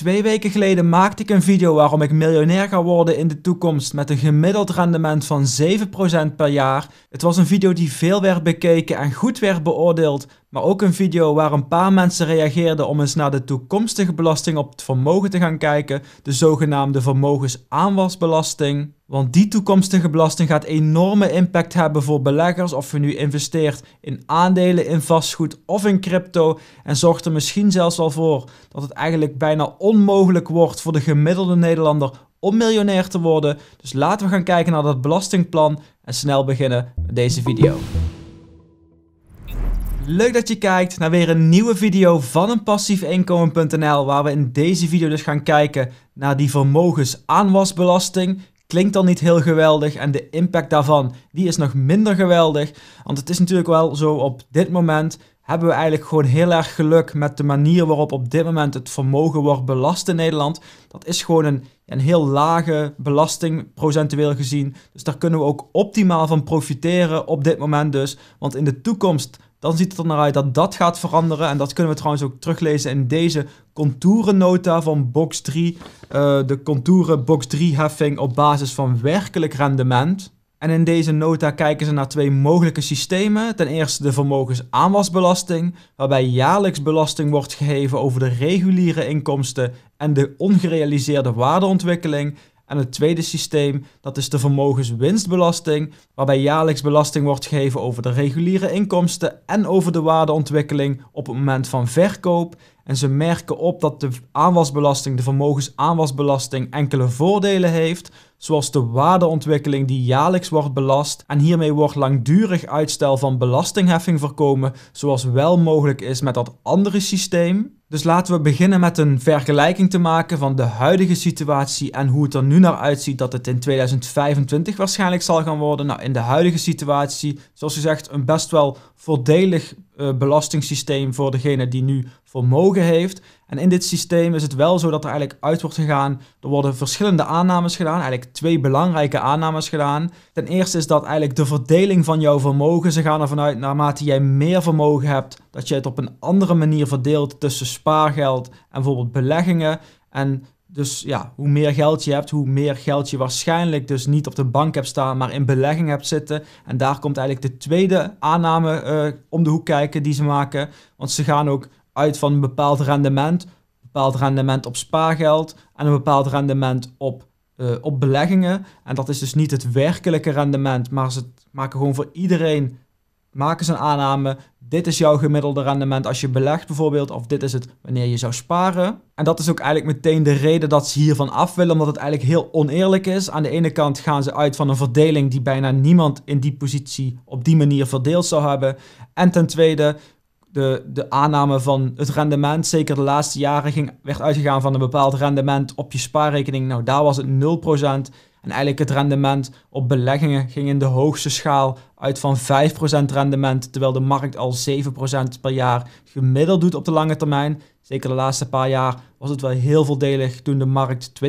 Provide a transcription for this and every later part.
Twee weken geleden maakte ik een video waarom ik miljonair ga worden in de toekomst met een gemiddeld rendement van 7% per jaar. Het was een video die veel werd bekeken en goed werd beoordeeld, maar ook een video waar een paar mensen reageerden om eens naar de toekomstige belasting op het vermogen te gaan kijken, de zogenaamde vermogensaanwasbelasting. Want die toekomstige belasting gaat enorme impact hebben voor beleggers of je nu investeert in aandelen, in vastgoed of in crypto en zorgt er misschien zelfs wel voor dat het eigenlijk bijna onmogelijk wordt voor de gemiddelde Nederlander om miljonair te worden. Dus laten we gaan kijken naar dat belastingplan en snel beginnen met deze video. Leuk dat je kijkt naar weer een nieuwe video van een passiefinkomen.nl waar we in deze video dus gaan kijken naar die vermogensaanwasbelasting. Klinkt dan niet heel geweldig en de impact daarvan die is nog minder geweldig. Want het is natuurlijk wel zo op dit moment hebben we eigenlijk gewoon heel erg geluk met de manier waarop op dit moment het vermogen wordt belast in Nederland. Dat is gewoon een, een heel lage belasting procentueel gezien. Dus daar kunnen we ook optimaal van profiteren op dit moment dus. Want in de toekomst dan ziet het er naar uit dat dat gaat veranderen. En dat kunnen we trouwens ook teruglezen in deze contourennota van box 3. Eh, de contouren box 3 heffing op basis van werkelijk rendement. En in deze nota kijken ze naar twee mogelijke systemen. Ten eerste de vermogensaanwasbelasting, waarbij jaarlijks belasting wordt geheven over de reguliere inkomsten en de ongerealiseerde waardeontwikkeling. En het tweede systeem, dat is de vermogenswinstbelasting, waarbij jaarlijks belasting wordt gegeven over de reguliere inkomsten en over de waardeontwikkeling op het moment van verkoop. En ze merken op dat de aanwasbelasting, de vermogensaanwasbelasting, enkele voordelen heeft, zoals de waardeontwikkeling die jaarlijks wordt belast en hiermee wordt langdurig uitstel van belastingheffing voorkomen, zoals wel mogelijk is met dat andere systeem. Dus laten we beginnen met een vergelijking te maken van de huidige situatie en hoe het er nu naar uitziet dat het in 2025 waarschijnlijk zal gaan worden. Nou, in de huidige situatie, zoals gezegd, een best wel voordelig uh, belastingssysteem voor degene die nu vermogen heeft. En in dit systeem is het wel zo dat er eigenlijk uit wordt gegaan, er worden verschillende aannames gedaan, eigenlijk twee belangrijke aannames gedaan. Ten eerste is dat eigenlijk de verdeling van jouw vermogen. Ze gaan ervan uit, naarmate jij meer vermogen hebt, dat je het op een andere manier verdeelt tussen spaargeld en bijvoorbeeld beleggingen. En dus ja, hoe meer geld je hebt, hoe meer geld je waarschijnlijk dus niet op de bank hebt staan, maar in belegging hebt zitten. En daar komt eigenlijk de tweede aanname eh, om de hoek kijken die ze maken. Want ze gaan ook uit van een bepaald rendement, een bepaald rendement op spaargeld en een bepaald rendement op, eh, op beleggingen. En dat is dus niet het werkelijke rendement, maar ze maken gewoon voor iedereen, maken ze een aanname, dit is jouw gemiddelde rendement als je belegt bijvoorbeeld, of dit is het wanneer je zou sparen. En dat is ook eigenlijk meteen de reden dat ze hiervan af willen, omdat het eigenlijk heel oneerlijk is. Aan de ene kant gaan ze uit van een verdeling die bijna niemand in die positie op die manier verdeeld zou hebben. En ten tweede de, de aanname van het rendement, zeker de laatste jaren, ging, werd uitgegaan van een bepaald rendement op je spaarrekening. Nou, daar was het 0%. En eigenlijk het rendement op beleggingen ging in de hoogste schaal uit van 5% rendement, terwijl de markt al 7% per jaar gemiddeld doet op de lange termijn. Zeker de laatste paar jaar was het wel heel voordelig toen de markt 20%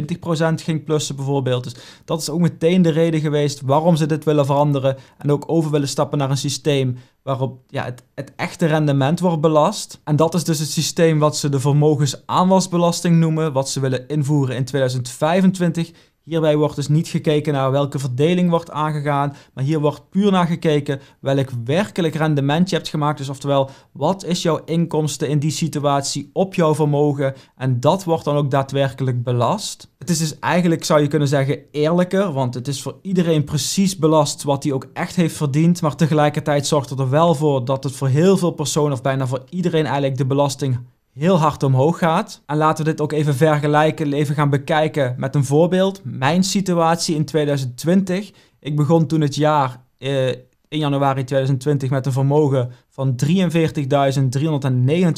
ging plussen bijvoorbeeld. Dus dat is ook meteen de reden geweest waarom ze dit willen veranderen en ook over willen stappen naar een systeem waarop ja, het, het echte rendement wordt belast. En dat is dus het systeem wat ze de vermogensaanwasbelasting noemen, wat ze willen invoeren in 2025. Hierbij wordt dus niet gekeken naar welke verdeling wordt aangegaan, maar hier wordt puur naar gekeken welk werkelijk rendement je hebt gemaakt. Dus oftewel, wat is jouw inkomsten in die situatie op jouw vermogen en dat wordt dan ook daadwerkelijk belast. Het is dus eigenlijk, zou je kunnen zeggen, eerlijker, want het is voor iedereen precies belast wat hij ook echt heeft verdiend, maar tegelijkertijd zorgt het er wel voor dat het voor heel veel personen of bijna voor iedereen eigenlijk de belasting heel hard omhoog gaat. En laten we dit ook even vergelijken, even gaan bekijken met een voorbeeld. Mijn situatie in 2020. Ik begon toen het jaar eh, in januari 2020 met een vermogen van 43.329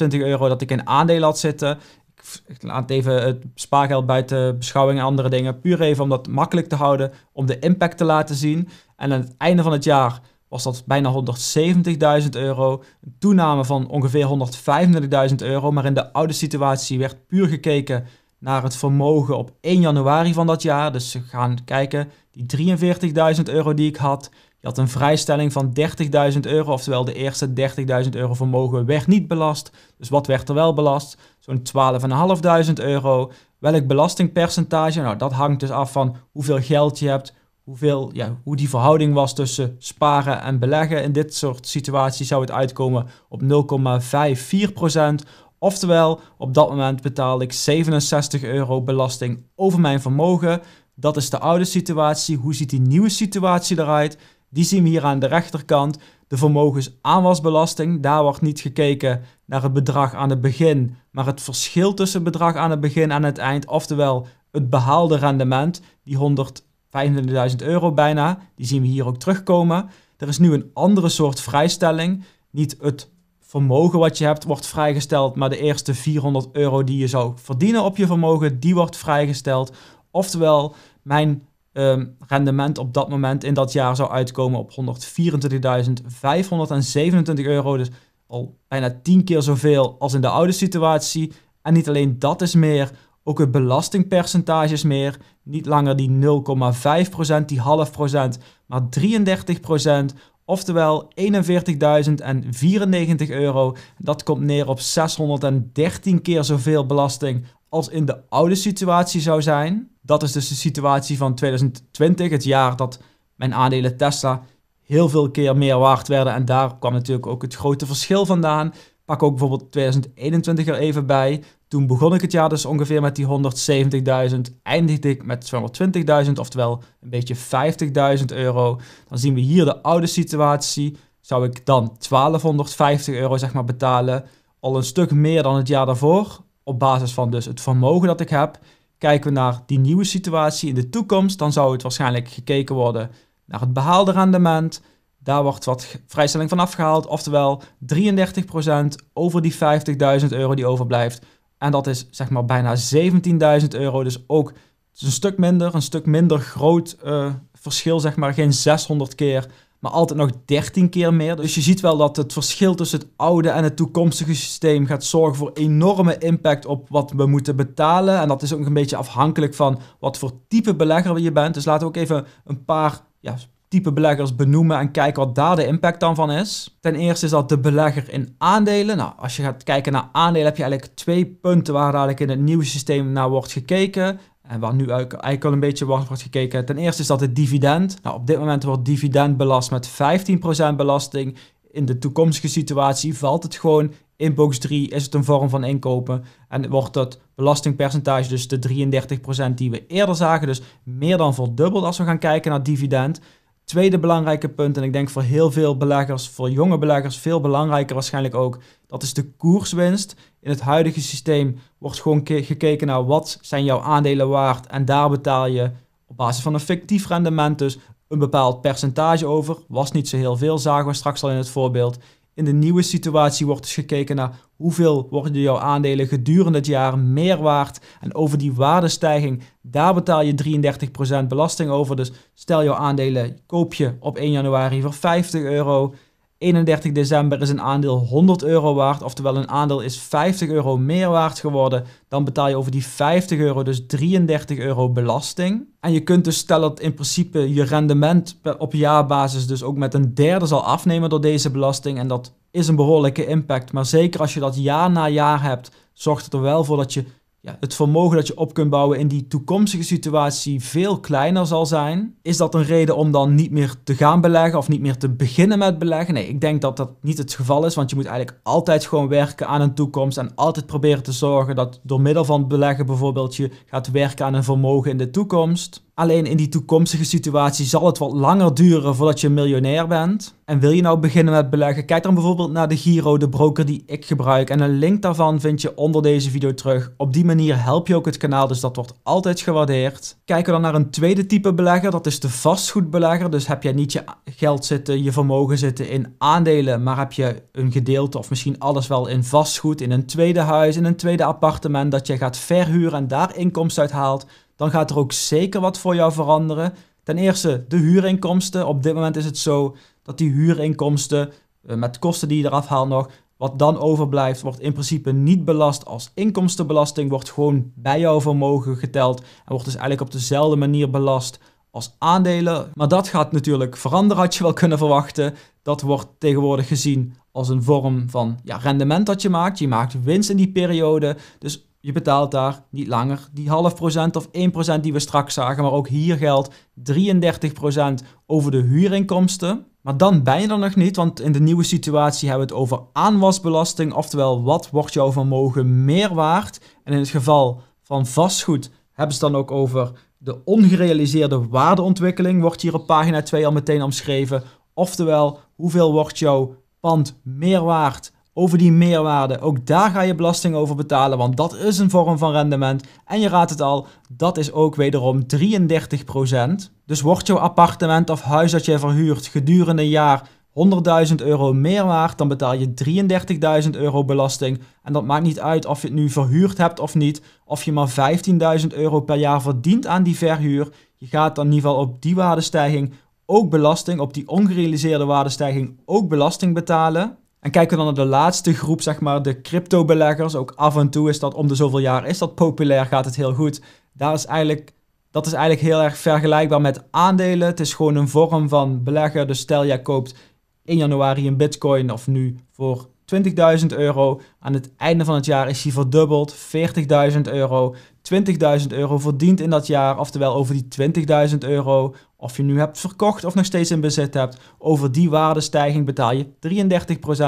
euro dat ik in aandelen had zitten. Ik laat even het spaargeld buiten beschouwing en andere dingen. Puur even om dat makkelijk te houden, om de impact te laten zien. En aan het einde van het jaar was dat bijna 170.000 euro. Een toename van ongeveer 135.000 euro. Maar in de oude situatie werd puur gekeken naar het vermogen op 1 januari van dat jaar. Dus ze gaan kijken, die 43.000 euro die ik had. Je had een vrijstelling van 30.000 euro, oftewel de eerste 30.000 euro vermogen werd niet belast. Dus wat werd er wel belast? Zo'n 12.500 euro. Welk belastingpercentage? Nou, dat hangt dus af van hoeveel geld je hebt, hoeveel, ja, hoe die verhouding was tussen sparen en beleggen. In dit soort situaties zou het uitkomen op 0,54%. Oftewel, op dat moment betaal ik 67 euro belasting over mijn vermogen. Dat is de oude situatie. Hoe ziet die nieuwe situatie eruit? Die zien we hier aan de rechterkant. De vermogensaanwasbelasting. Daar wordt niet gekeken naar het bedrag aan het begin, maar het verschil tussen het bedrag aan het begin en het eind. Oftewel, het behaalde rendement, die 100 25.000 euro bijna. Die zien we hier ook terugkomen. Er is nu een andere soort vrijstelling. Niet het vermogen wat je hebt wordt vrijgesteld, maar de eerste 400 euro die je zou verdienen op je vermogen, die wordt vrijgesteld. Oftewel, mijn ehm, rendement op dat moment in dat jaar zou uitkomen op 124.527 euro. Dus al bijna 10 keer zoveel als in de oude situatie. En niet alleen dat is meer, ook het belastingpercentage is meer. Niet langer die 0,5%, die half procent, maar 33%. Oftewel 41.094 euro. Dat komt neer op 613 keer zoveel belasting als in de oude situatie zou zijn. Dat is dus de situatie van 2020, het jaar dat mijn aandelen Tesla heel veel keer meer waard werden. En daar kwam natuurlijk ook het grote verschil vandaan. Pak ook bijvoorbeeld 2021 er even bij. Toen begon ik het jaar dus ongeveer met die 170.000, eindigde ik met 220.000, oftewel een beetje 50.000 euro. Dan zien we hier de oude situatie. Zou ik dan 1250 euro zeg maar betalen, al een stuk meer dan het jaar daarvoor, op basis van dus het vermogen dat ik heb. Kijken we naar die nieuwe situatie in de toekomst, dan zou het waarschijnlijk gekeken worden naar het behaalde rendement, daar wordt wat vrijstelling van afgehaald. Oftewel 33% over die 50.000 euro die overblijft. En dat is zeg maar bijna 17.000 euro. Dus ook een stuk minder, een stuk minder groot eh, verschil, zeg maar. Geen 600 keer, maar altijd nog 13 keer meer. Dus je ziet wel dat het verschil tussen het oude en het toekomstige systeem gaat zorgen voor enorme impact op wat we moeten betalen. En dat is ook een beetje afhankelijk van wat voor type belegger je bent. Dus laten we ook even een paar ja, type beleggers benoemen en kijken wat daar de impact dan van is. Ten eerste is dat de belegger in aandelen. Nou, als je gaat kijken naar aandelen heb je eigenlijk twee punten waar eigenlijk in het nieuwe systeem naar wordt gekeken. En waar nu eigenlijk al een beetje wordt gekeken. Ten eerste is dat het dividend. Nou, op dit moment wordt dividend belast met 15% belasting. In de toekomstige situatie valt het gewoon in box 3 is het een vorm van inkopen en wordt dat belastingpercentage dus de 33% die we eerder zagen, dus meer dan verdubbeld als we gaan kijken naar dividend. Tweede belangrijke punt, en ik denk voor heel veel beleggers, voor jonge beleggers, veel belangrijker waarschijnlijk ook, dat is de koerswinst. In het huidige systeem wordt gewoon gekeken naar wat zijn jouw aandelen waard en daar betaal je op basis van een fictief rendement dus een bepaald percentage over. Was niet zo heel veel, zagen we straks al in het voorbeeld. In de nieuwe situatie wordt dus gekeken naar hoeveel worden jouw aandelen gedurende het jaar meer waard. En over die waardestijging, daar betaal je 33% belasting over. Dus stel jouw aandelen koop je op 1 januari voor 50 euro. 31 december is een aandeel 100 euro waard, oftewel een aandeel is 50 euro meer waard geworden. Dan betaal je over die 50 euro dus 33 euro belasting. En je kunt dus stellen dat in principe je rendement op jaarbasis dus ook met een derde zal afnemen door deze belasting. En dat is een behoorlijke impact. Maar zeker als je dat jaar na jaar hebt, zorgt het er wel voor dat je ja, het vermogen dat je op kunt bouwen in die toekomstige situatie veel kleiner zal zijn. Is dat een reden om dan niet meer te gaan beleggen of niet meer te beginnen met beleggen? Nee, ik denk dat dat niet het geval is, want je moet eigenlijk altijd gewoon werken aan een toekomst en altijd proberen te zorgen dat door middel van beleggen bijvoorbeeld je gaat werken aan een vermogen in de toekomst. Alleen in die toekomstige situatie zal het wat langer duren voordat je miljonair bent. En wil je nou beginnen met beleggen, kijk dan bijvoorbeeld naar de Giro, de broker die ik gebruik. En een link daarvan vind je onder deze video terug. Op die manier help je ook het kanaal, dus dat wordt altijd gewaardeerd. Kijken we dan naar een tweede type belegger, dat is de vastgoedbelegger. Dus heb je niet je geld zitten, je vermogen zitten in aandelen, maar heb je een gedeelte of misschien alles wel in vastgoed, in een tweede huis, in een tweede appartement dat je gaat verhuren en daar inkomsten uit haalt dan gaat er ook zeker wat voor jou veranderen. Ten eerste de huurinkomsten. Op dit moment is het zo dat die huurinkomsten eh, met kosten die je eraf haalt nog, wat dan overblijft, wordt in principe niet belast als inkomstenbelasting, wordt gewoon bij jouw vermogen geteld en wordt dus eigenlijk op dezelfde manier belast als aandelen. Maar dat gaat natuurlijk veranderen, had je wel kunnen verwachten. Dat wordt tegenwoordig gezien als een vorm van ja, rendement dat je maakt. Je maakt winst in die periode. Dus je betaalt daar niet langer die half procent of 1% die we straks zagen, maar ook hier geldt 33% over de huurinkomsten. Maar dan ben je er nog niet, want in de nieuwe situatie hebben we het over aanwasbelasting, oftewel wat wordt jouw vermogen meer waard? En in het geval van vastgoed hebben ze het dan ook over de ongerealiseerde waardeontwikkeling, wordt hier op pagina 2 al meteen omschreven. Oftewel, hoeveel wordt jouw pand meer waard over die meerwaarde, ook daar ga je belasting over betalen, want dat is een vorm van rendement. En je raadt het al, dat is ook wederom 33%. Dus wordt jouw appartement of huis dat je verhuurt gedurende een jaar 100.000 euro meer waard, dan betaal je 33.000 euro belasting. En dat maakt niet uit of je het nu verhuurd hebt of niet, of je maar 15.000 euro per jaar verdient aan die verhuur. Je gaat dan in ieder geval op die waardestijging ook belasting, op die ongerealiseerde waardestijging ook belasting betalen. En kijken we dan naar de laatste groep, zeg maar, de crypto-beleggers. Ook af en toe is dat om de zoveel jaar is dat populair, gaat het heel goed. Daar is eigenlijk, dat is eigenlijk heel erg vergelijkbaar met aandelen. Het is gewoon een vorm van beleggen. Dus stel jij koopt in januari een bitcoin of nu voor 20.000 euro. Aan het einde van het jaar is hij verdubbeld, 40.000 euro. 20.000 euro verdiend in dat jaar, oftewel over die 20.000 euro. Of je nu hebt verkocht of nog steeds in bezit hebt, over die waardestijging betaal je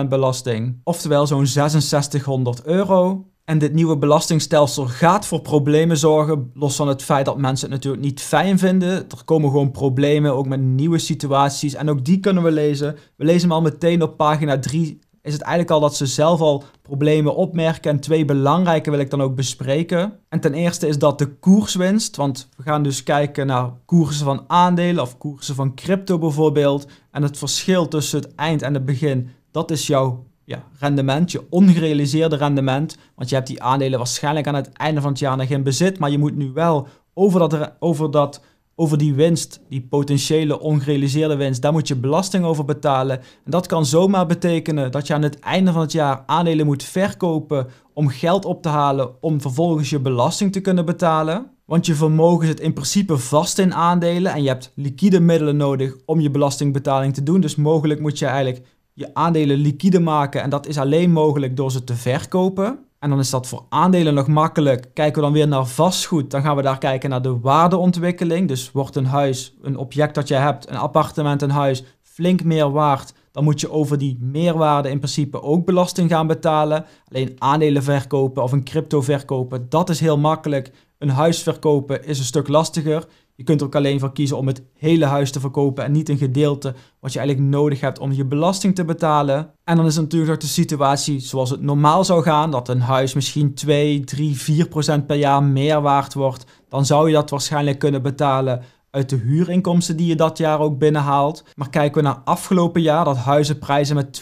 33% belasting. Oftewel zo'n 6600 euro. En dit nieuwe belastingstelsel gaat voor problemen zorgen. Los van het feit dat mensen het natuurlijk niet fijn vinden. Er komen gewoon problemen, ook met nieuwe situaties. En ook die kunnen we lezen. We lezen hem al meteen op pagina 3 is het eigenlijk al dat ze zelf al problemen opmerken. En twee belangrijke wil ik dan ook bespreken. En ten eerste is dat de koerswinst. Want we gaan dus kijken naar koersen van aandelen of koersen van crypto bijvoorbeeld. En het verschil tussen het eind en het begin, dat is jouw ja, rendement, je ongerealiseerde rendement. Want je hebt die aandelen waarschijnlijk aan het einde van het jaar nog in bezit. Maar je moet nu wel over dat, over dat over die winst, die potentiële ongerealiseerde winst, daar moet je belasting over betalen. En dat kan zomaar betekenen dat je aan het einde van het jaar aandelen moet verkopen om geld op te halen om vervolgens je belasting te kunnen betalen. Want je vermogen zit in principe vast in aandelen en je hebt liquide middelen nodig om je belastingbetaling te doen. Dus mogelijk moet je eigenlijk je aandelen liquide maken en dat is alleen mogelijk door ze te verkopen. En dan is dat voor aandelen nog makkelijk. Kijken we dan weer naar vastgoed, dan gaan we daar kijken naar de waardeontwikkeling. Dus wordt een huis, een object dat je hebt, een appartement, een huis, flink meer waard dan moet je over die meerwaarde in principe ook belasting gaan betalen. Alleen aandelen verkopen of een crypto verkopen, dat is heel makkelijk. Een huis verkopen is een stuk lastiger. Je kunt er ook alleen voor kiezen om het hele huis te verkopen en niet een gedeelte wat je eigenlijk nodig hebt om je belasting te betalen. En dan is natuurlijk ook de situatie zoals het normaal zou gaan, dat een huis misschien 2, 3, 4 procent per jaar meer waard wordt. Dan zou je dat waarschijnlijk kunnen betalen uit de huurinkomsten die je dat jaar ook binnenhaalt. Maar kijken we naar afgelopen jaar dat huizenprijzen met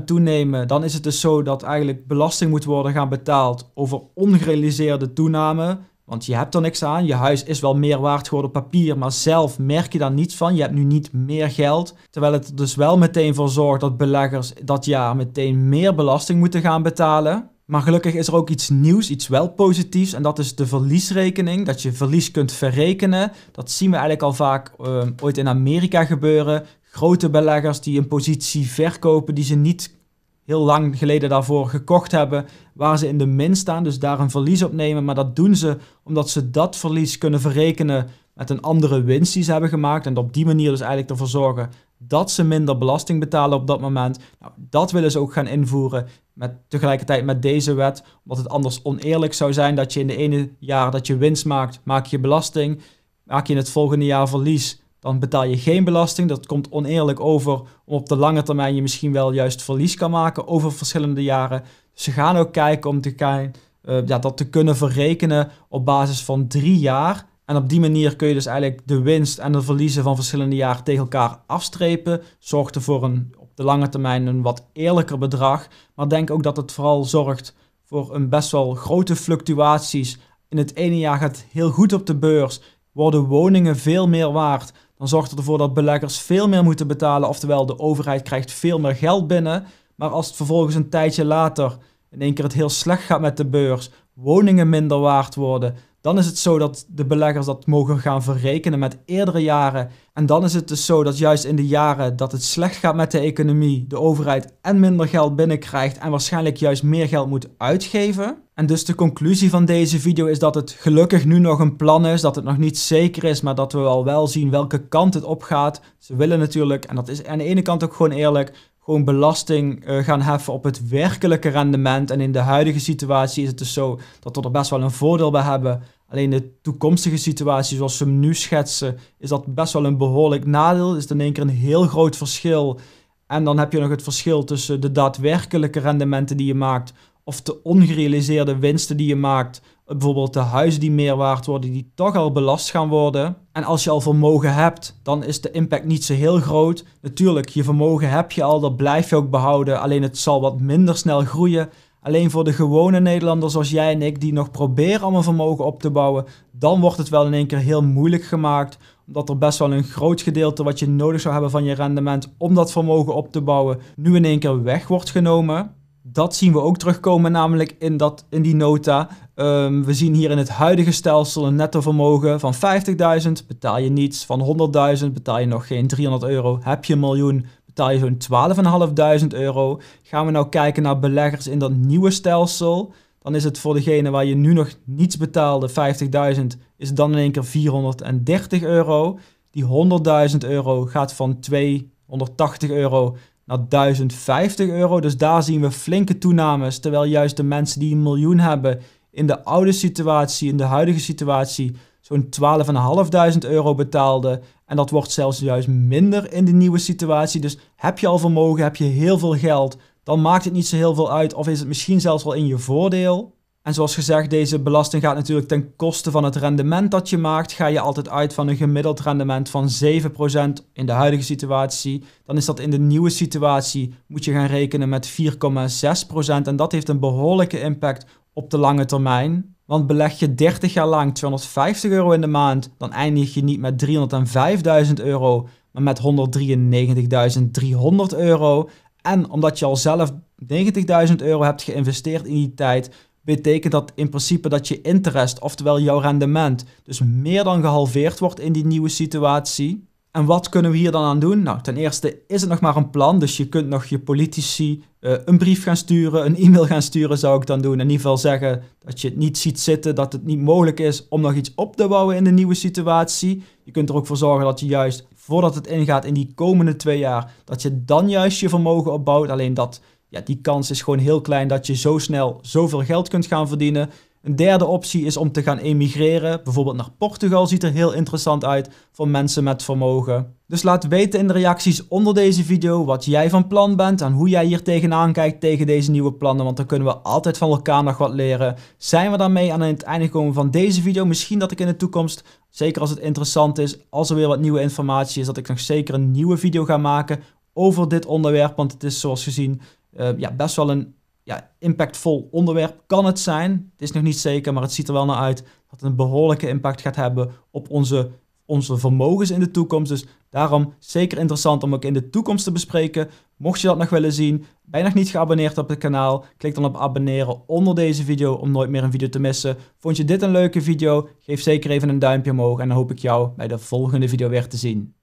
20% toenemen, dan is het dus zo dat eigenlijk belasting moet worden gaan betaald over ongerealiseerde toename. Want je hebt er niks aan. Je huis is wel meer waard geworden op papier, maar zelf merk je daar niets van. Je hebt nu niet meer geld. Terwijl het er dus wel meteen voor zorgt dat beleggers dat jaar meteen meer belasting moeten gaan betalen. Maar gelukkig is er ook iets nieuws, iets wel positiefs. En dat is de verliesrekening. Dat je verlies kunt verrekenen. Dat zien we eigenlijk al vaak eh, ooit in Amerika gebeuren. Grote beleggers die een positie verkopen die ze niet heel lang geleden daarvoor gekocht hebben, waar ze in de min staan, dus daar een verlies op nemen. Maar dat doen ze omdat ze dat verlies kunnen verrekenen met een andere winst die ze hebben gemaakt. En op die manier dus eigenlijk ervoor zorgen dat ze minder belasting betalen op dat moment. Nou, dat willen ze ook gaan invoeren met, tegelijkertijd met deze wet. Omdat het anders oneerlijk zou zijn dat je in de ene jaar dat je winst maakt, maak je belasting. Maak je in het volgende jaar verlies, dan betaal je geen belasting. Dat komt oneerlijk over, om op de lange termijn je misschien wel juist verlies kan maken over verschillende jaren. Dus ze gaan ook kijken om te eh, ja, dat te kunnen verrekenen op basis van drie jaar. En op die manier kun je dus eigenlijk de winst en de verliezen van verschillende jaren tegen elkaar afstrepen. Zorgt ervoor een, op de lange termijn een wat eerlijker bedrag. Maar denk ook dat het vooral zorgt voor een best wel grote fluctuaties. In het ene jaar gaat het heel goed op de beurs, worden woningen veel meer waard dan zorgt het ervoor dat beleggers veel meer moeten betalen, oftewel de overheid krijgt veel meer geld binnen. Maar als het vervolgens een tijdje later in één keer het heel slecht gaat met de beurs, woningen minder waard worden, dan is het zo dat de beleggers dat mogen gaan verrekenen met eerdere jaren. En dan is het dus zo dat juist in de jaren dat het slecht gaat met de economie, de overheid en minder geld binnenkrijgt en waarschijnlijk juist meer geld moet uitgeven. En dus de conclusie van deze video is dat het gelukkig nu nog een plan is, dat het nog niet zeker is, maar dat we al wel zien welke kant het op gaat. Ze willen natuurlijk, en dat is aan de ene kant ook gewoon eerlijk, gewoon belasting eh, gaan heffen op het werkelijke rendement. En in de huidige situatie is het dus zo dat we er best wel een voordeel bij hebben. Alleen de toekomstige situatie zoals ze hem nu schetsen, is dat best wel een behoorlijk nadeel. Is het in één keer een heel groot verschil. En dan heb je nog het verschil tussen de daadwerkelijke rendementen die je maakt of de ongerealiseerde winsten die je maakt. Bijvoorbeeld de huizen die meer waard worden, die toch al belast gaan worden. En als je al vermogen hebt, dan is de impact niet zo heel groot. Natuurlijk, je vermogen heb je al, dat blijf je ook behouden. Alleen het zal wat minder snel groeien. Alleen voor de gewone Nederlanders zoals jij en ik, die nog proberen om een vermogen op te bouwen, dan wordt het wel in één keer heel moeilijk gemaakt. Omdat er best wel een groot gedeelte wat je nodig zou hebben van je rendement om dat vermogen op te bouwen, nu in één keer weg wordt genomen dat zien we ook terugkomen, namelijk in, dat, in die nota. Ehm, we zien hier in het huidige stelsel een netto vermogen van 50.000, betaal je niets. Van 100.000 betaal je nog geen 300 euro. Heb je een miljoen, betaal je zo'n 12.500 euro. Gaan we nou kijken naar beleggers in dat nieuwe stelsel, dan is het voor degene waar je nu nog niets betaalde, 50.000, is dan in één keer 430 euro. Die 100.000 euro gaat van 280 euro naar 1050 euro. Dus daar zien we flinke toenames. Terwijl juist de mensen die een miljoen hebben in de oude situatie, in de huidige situatie, zo'n 12.500 euro betaalden. En dat wordt zelfs juist minder in de nieuwe situatie. Dus heb je al vermogen, heb je heel veel geld, dan maakt het niet zo heel veel uit. Of is het misschien zelfs wel in je voordeel en zoals gezegd, deze belasting gaat natuurlijk ten koste van het rendement dat je maakt. Ga je altijd uit van een gemiddeld rendement van 7% in de huidige situatie, dan is dat in de nieuwe situatie, moet je gaan rekenen met 4,6%. En dat heeft een behoorlijke impact op de lange termijn. Want beleg je 30 jaar lang 250 euro in de maand, dan eindig je niet met 305.000 euro, maar met 193.300 euro. En omdat je al zelf 90.000 euro hebt geïnvesteerd in die tijd, betekent dat in principe dat je interest, oftewel jouw rendement, dus meer dan gehalveerd wordt in die nieuwe situatie. En wat kunnen we hier dan aan doen? Nou, ten eerste is het nog maar een plan, dus je kunt nog je politici eh, een brief gaan sturen, een e-mail gaan sturen zou ik dan doen. In ieder geval zeggen dat je het niet ziet zitten, dat het niet mogelijk is om nog iets op te bouwen in de nieuwe situatie. Je kunt er ook voor zorgen dat je juist voordat het ingaat in die komende twee jaar, dat je dan juist je vermogen opbouwt. Alleen dat ja, die kans is gewoon heel klein dat je zo snel zoveel geld kunt gaan verdienen. Een derde optie is om te gaan emigreren. Bijvoorbeeld naar Portugal ziet er heel interessant uit voor mensen met vermogen. Dus laat weten in de reacties onder deze video wat jij van plan bent en hoe jij hier tegenaan kijkt tegen deze nieuwe plannen. Want dan kunnen we altijd van elkaar nog wat leren. Zijn we daarmee aan het einde gekomen van deze video? Misschien dat ik in de toekomst, zeker als het interessant is, als er weer wat nieuwe informatie is, dat ik nog zeker een nieuwe video ga maken over dit onderwerp. Want het is zoals gezien eh, ja, best wel een ja, impactvol onderwerp. Kan het zijn, het is nog niet zeker, maar het ziet er wel naar uit dat het een behoorlijke impact gaat hebben op onze, onze vermogens in de toekomst. Dus daarom zeker interessant om ook in de toekomst te bespreken. Mocht je dat nog willen zien, ben je nog niet geabonneerd op het kanaal, klik dan op abonneren onder deze video om nooit meer een video te missen. Vond je dit een leuke video? Geef zeker even een duimpje omhoog en dan hoop ik jou bij de volgende video weer te zien.